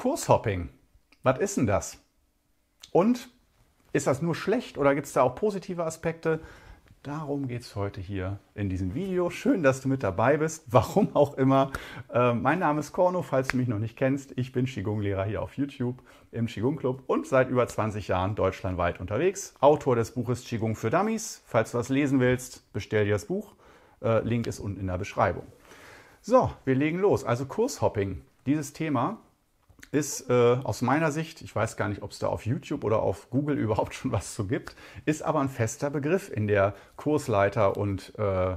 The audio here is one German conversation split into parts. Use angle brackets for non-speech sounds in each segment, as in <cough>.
Kurshopping. Was ist denn das? Und ist das nur schlecht oder gibt es da auch positive Aspekte? Darum geht es heute hier in diesem Video. Schön, dass du mit dabei bist, <laughs> warum auch immer. Äh, mein Name ist Korno, falls du mich noch nicht kennst. Ich bin Qigong-Lehrer hier auf YouTube im Qigong-Club und seit über 20 Jahren deutschlandweit unterwegs. Autor des Buches Qigong für Dummies. Falls du das lesen willst, bestell dir das Buch. Äh, Link ist unten in der Beschreibung. So, wir legen los. Also Kurshopping, dieses Thema ist äh, aus meiner Sicht, ich weiß gar nicht, ob es da auf YouTube oder auf Google <laughs> überhaupt schon was zu gibt, ist aber ein fester Begriff in der Kursleiter- und äh, äh,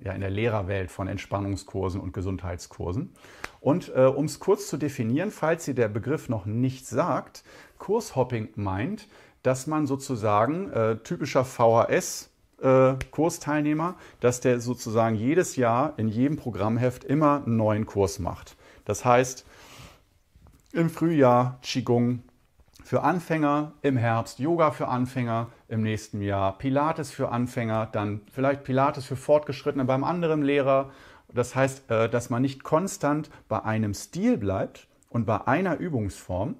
ja, in der Lehrerwelt von Entspannungskursen und Gesundheitskursen. Und äh, um es kurz zu definieren, falls ihr der Begriff noch nicht sagt, Kurshopping meint, dass man sozusagen äh, typischer VHS äh, Kursteilnehmer, dass der sozusagen jedes Jahr in jedem Programmheft immer einen neuen Kurs macht. Das heißt, im Frühjahr Qigong für Anfänger, im Herbst Yoga für Anfänger, im nächsten Jahr Pilates für Anfänger, dann vielleicht Pilates für Fortgeschrittene beim anderen Lehrer. Das heißt, äh, dass man nicht konstant bei einem Stil bleibt und bei einer Übungsform,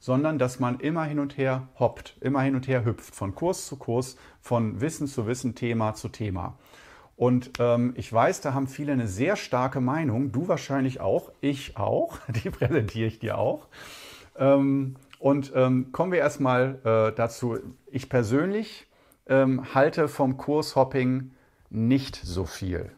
sondern dass man immer hin und her hoppt, immer hin und her hüpft, von Kurs zu Kurs, von Wissen zu Wissen, Thema zu Thema. Und ähm, ich weiß, da haben viele eine sehr starke Meinung, du wahrscheinlich auch, ich auch, <laughs> die präsentiere ich dir auch. Ähm, und ähm, kommen wir erstmal äh, dazu. Ich persönlich ähm, halte vom Kurshopping nicht so viel.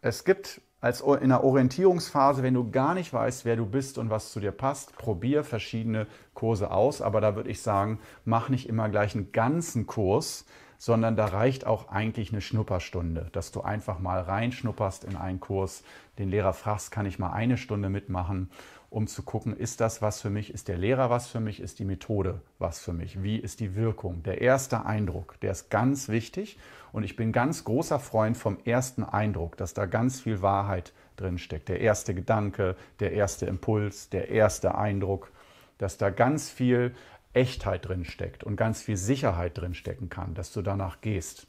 Es gibt als in der Orientierungsphase, wenn du gar nicht weißt, wer du bist und was zu dir passt, probier verschiedene Kurse aus. Aber da würde ich sagen, mach nicht immer gleich einen ganzen Kurs, sondern da reicht auch eigentlich eine Schnupperstunde, dass du einfach mal reinschnupperst in einen Kurs, den Lehrer fragst, kann ich mal eine Stunde mitmachen, um zu gucken, ist das was für mich, ist der Lehrer was für mich, ist die Methode was für mich, wie ist die Wirkung. Der erste Eindruck, der ist ganz wichtig und ich bin ganz großer Freund vom ersten Eindruck, dass da ganz viel Wahrheit drin steckt. Der erste Gedanke, der erste Impuls, der erste Eindruck dass da ganz viel Echtheit drin steckt und ganz viel Sicherheit drin stecken kann, dass du danach gehst.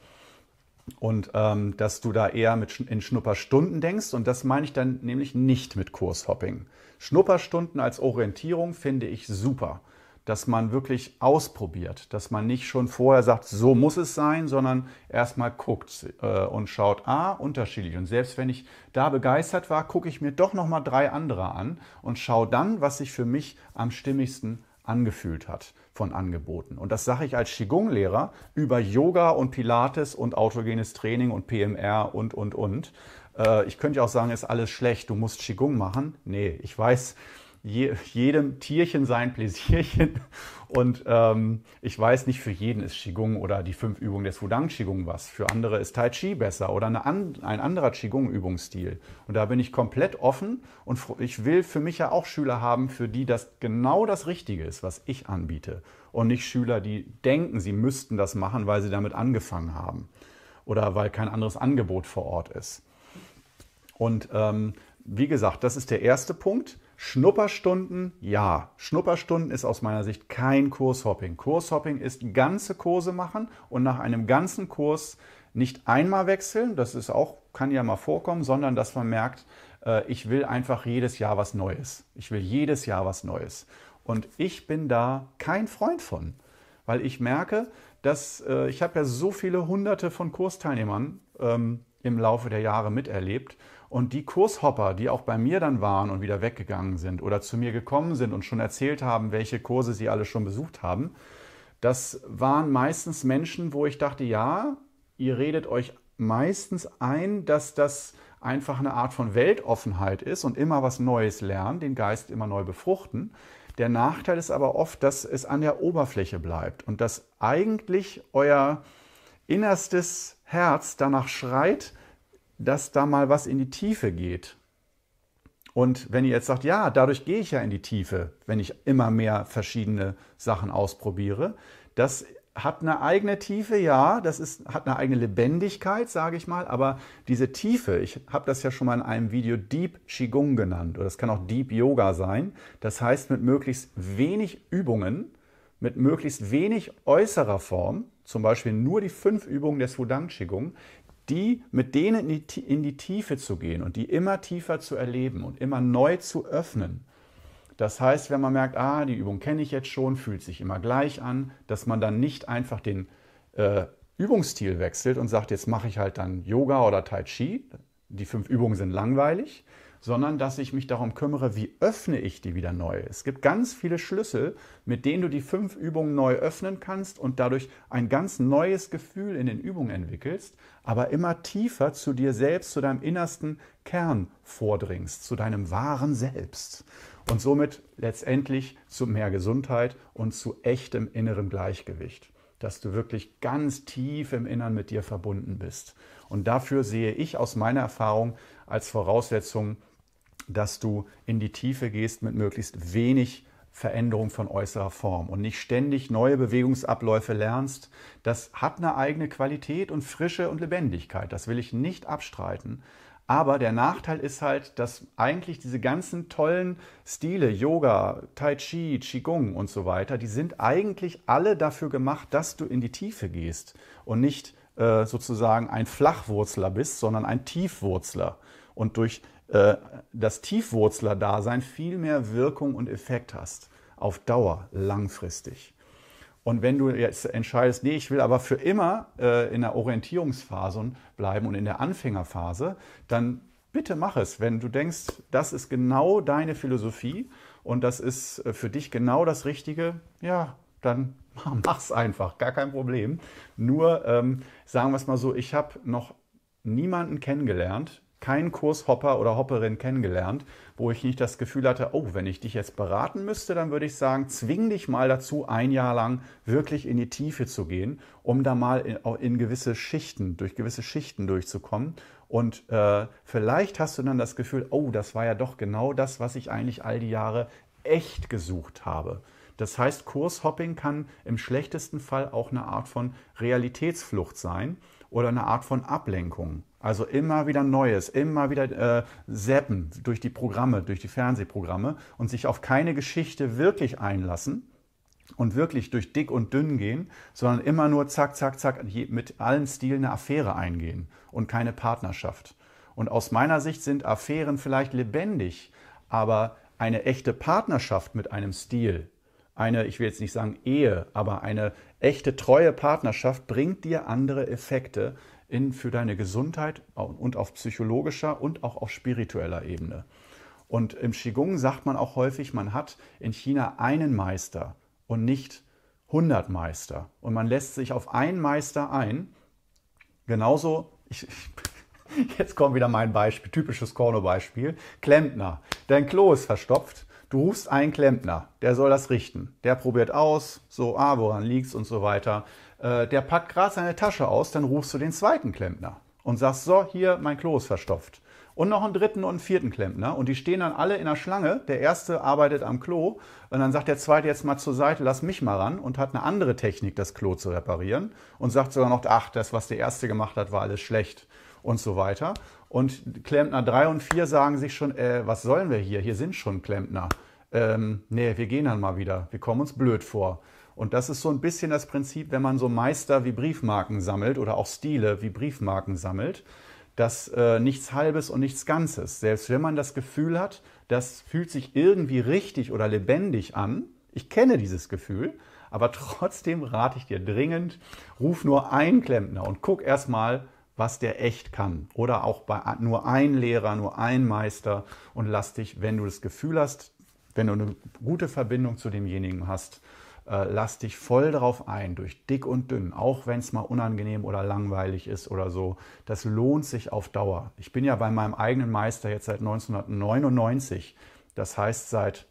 Und ähm, dass du da eher mit in Schnupperstunden denkst und das meine ich dann nämlich nicht mit Kurshopping. Schnupperstunden als Orientierung finde ich super, dass man wirklich ausprobiert, dass man nicht schon vorher sagt, so muss es sein, sondern erstmal guckt äh, und schaut, ah, unterschiedlich. Und selbst wenn ich da begeistert war, gucke ich mir doch nochmal drei andere an und schaue dann, was sich für mich am stimmigsten angefühlt hat von Angeboten. Und das sage ich als Qigong-Lehrer über Yoga und Pilates und autogenes Training und PMR und, und, und. Äh, ich könnte ja auch sagen, ist alles schlecht, du musst Qigong machen. Nee, ich weiß, je, jedem Tierchen sein Pläsierchen. Und ähm, ich weiß nicht, für jeden ist Qigong oder die fünf Übungen des Wudang Qigong was. Für andere ist Tai Chi besser oder eine, ein anderer Qigong-Übungsstil. Und da bin ich komplett offen und ich will für mich ja auch Schüler haben, für die das genau das Richtige ist, was ich anbiete. Und nicht Schüler, die denken, sie müssten das machen, weil sie damit angefangen haben oder weil kein anderes Angebot vor Ort ist. Und ähm, wie gesagt, das ist der erste Punkt. Schnupperstunden, ja. Schnupperstunden ist aus meiner Sicht kein Kurshopping. Kurshopping ist ganze Kurse machen und nach einem ganzen Kurs nicht einmal wechseln, das ist auch, kann ja mal vorkommen, sondern dass man merkt, äh, ich will einfach jedes Jahr was Neues. Ich will jedes Jahr was Neues. Und ich bin da kein Freund von, weil ich merke, dass äh, ich habe ja so viele hunderte von Kursteilnehmern ähm, im Laufe der Jahre miterlebt habe. Und die Kurshopper, die auch bei mir dann waren und wieder weggegangen sind oder zu mir gekommen sind und schon erzählt haben, welche Kurse sie alle schon besucht haben, das waren meistens Menschen, wo ich dachte, ja, ihr redet euch meistens ein, dass das einfach eine Art von Weltoffenheit ist und immer was Neues lernen, den Geist immer neu befruchten. Der Nachteil ist aber oft, dass es an der Oberfläche bleibt und dass eigentlich euer innerstes Herz danach schreit, dass da mal was in die Tiefe geht. Und wenn ihr jetzt sagt, ja, dadurch gehe ich ja in die Tiefe, wenn ich immer mehr verschiedene Sachen ausprobiere, das hat eine eigene Tiefe, ja, das ist, hat eine eigene Lebendigkeit, sage ich mal, aber diese Tiefe, ich habe das ja schon mal in einem Video Deep Qigong genannt, oder das kann auch Deep Yoga sein, das heißt mit möglichst wenig Übungen, mit möglichst wenig äußerer Form, zum Beispiel nur die fünf Übungen des Wudang Qigong, die mit denen in die, in die Tiefe zu gehen und die immer tiefer zu erleben und immer neu zu öffnen. Das heißt, wenn man merkt, ah, die Übung kenne ich jetzt schon, fühlt sich immer gleich an, dass man dann nicht einfach den äh, Übungsstil wechselt und sagt, jetzt mache ich halt dann Yoga oder Tai Chi. Die fünf Übungen sind langweilig, sondern dass ich mich darum kümmere, wie öffne ich die wieder neu. Es gibt ganz viele Schlüssel, mit denen du die fünf Übungen neu öffnen kannst und dadurch ein ganz neues Gefühl in den Übungen entwickelst, aber immer tiefer zu dir selbst, zu deinem innersten Kern vordringst, zu deinem wahren Selbst und somit letztendlich zu mehr Gesundheit und zu echtem inneren Gleichgewicht dass du wirklich ganz tief im Innern mit dir verbunden bist. Und dafür sehe ich aus meiner Erfahrung als Voraussetzung dass du in die Tiefe gehst mit möglichst wenig Veränderung von äußerer Form und nicht ständig neue Bewegungsabläufe lernst, das hat eine eigene Qualität und Frische und Lebendigkeit. Das will ich nicht abstreiten. Aber der Nachteil ist halt, dass eigentlich diese ganzen tollen Stile, Yoga, Tai Chi, Qigong und so weiter, die sind eigentlich alle dafür gemacht, dass du in die Tiefe gehst und nicht äh, sozusagen ein Flachwurzler bist, sondern ein Tiefwurzler. Und durch äh, das Tiefwurzler-Dasein viel mehr Wirkung und Effekt hast. Auf Dauer, langfristig. Und wenn du jetzt entscheidest, nee, ich will aber für immer äh, in der Orientierungsphase bleiben und in der Anfängerphase, dann bitte mach es. Wenn du denkst, das ist genau deine Philosophie und das ist äh, für dich genau das Richtige, ja, dann <laughs> mach's einfach, gar kein Problem. Nur ähm, sagen wir es mal so, ich habe noch niemanden kennengelernt, keinen Kurshopper oder Hopperin kennengelernt, wo ich nicht das Gefühl hatte, oh, wenn ich dich jetzt beraten müsste, dann würde ich sagen, zwing dich mal dazu, ein Jahr lang wirklich in die Tiefe zu gehen, um da mal in, in gewisse Schichten, durch gewisse Schichten durchzukommen. Und äh, vielleicht hast du dann das Gefühl, oh, das war ja doch genau das, was ich eigentlich all die Jahre echt gesucht habe. Das heißt, Kurshopping kann im schlechtesten Fall auch eine Art von Realitätsflucht sein oder eine Art von Ablenkung. Also immer wieder Neues, immer wieder äh, Seppen durch die Programme, durch die Fernsehprogramme und sich auf keine Geschichte wirklich einlassen und wirklich durch dick und dünn gehen, sondern immer nur zack, zack, zack mit allen Stilen eine Affäre eingehen und keine Partnerschaft. Und aus meiner Sicht sind Affären vielleicht lebendig, aber eine echte Partnerschaft mit einem Stil, eine, ich will jetzt nicht sagen Ehe, aber eine echte treue Partnerschaft bringt dir andere Effekte in, für deine Gesundheit und auf psychologischer und auch auf spiritueller Ebene. Und im Qigong sagt man auch häufig, man hat in China einen Meister und nicht 100 Meister. Und man lässt sich auf einen Meister ein. Genauso, ich, <laughs> jetzt kommt wieder mein Beispiel, typisches Korno-Beispiel. Klempner. Dein Klo ist verstopft. Du rufst einen Klempner, der soll das richten. Der probiert aus, so, ah, woran liegt's und so weiter. Äh, der packt gerade seine Tasche aus, dann rufst du den zweiten Klempner und sagst, so, hier, mein Klo ist verstopft. Und noch einen dritten und einen vierten Klempner. Und die stehen dann alle in der Schlange. Der erste arbeitet am Klo und dann sagt der zweite jetzt mal zur Seite, lass mich mal ran und hat eine andere Technik, das Klo zu reparieren. Und sagt sogar noch, ach, das, was der erste gemacht hat, war alles schlecht und so weiter. Und Klempner 3 und 4 sagen sich schon, äh, was sollen wir hier? Hier sind schon Klempner. Ähm, nee, wir gehen dann mal wieder. Wir kommen uns blöd vor. Und das ist so ein bisschen das Prinzip, wenn man so Meister wie Briefmarken sammelt oder auch Stile wie Briefmarken sammelt, dass äh, nichts Halbes und nichts Ganzes. Selbst wenn man das Gefühl hat, das fühlt sich irgendwie richtig oder lebendig an. Ich kenne dieses Gefühl, aber <laughs> trotzdem rate ich dir dringend, ruf nur einen Klempner und guck erstmal, was der echt kann. Oder auch bei nur ein Lehrer, nur ein Meister und lass dich, wenn du das Gefühl hast, wenn du eine gute Verbindung zu demjenigen hast, äh, lass dich voll drauf ein, durch dick und dünn, auch wenn es mal unangenehm oder langweilig ist oder so. Das lohnt sich auf Dauer. Ich bin ja bei meinem eigenen Meister jetzt seit 1999, das heißt seit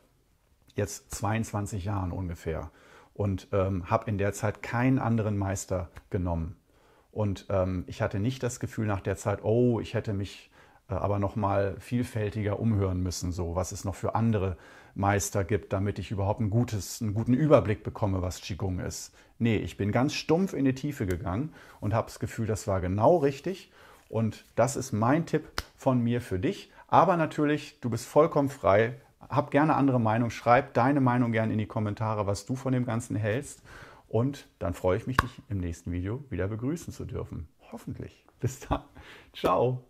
jetzt 22 Jahren ungefähr und ähm, habe in der Zeit keinen anderen Meister genommen. Und ähm, ich hatte nicht das Gefühl nach der Zeit, oh, ich hätte mich äh, aber noch mal vielfältiger umhören müssen, so was es noch für andere Meister gibt, damit ich überhaupt ein gutes, einen guten Überblick bekomme, was Qigong ist. Nee, ich bin ganz stumpf in die Tiefe gegangen und habe das Gefühl, das war genau richtig. Und das ist mein Tipp von mir für dich. Aber natürlich, du bist vollkommen frei. Hab gerne andere Meinung, schreib deine Meinung gerne in die Kommentare, was du von dem Ganzen hältst. Und dann freue ich mich, dich im nächsten Video wieder begrüßen zu dürfen. Hoffentlich. Bis dann. Ciao.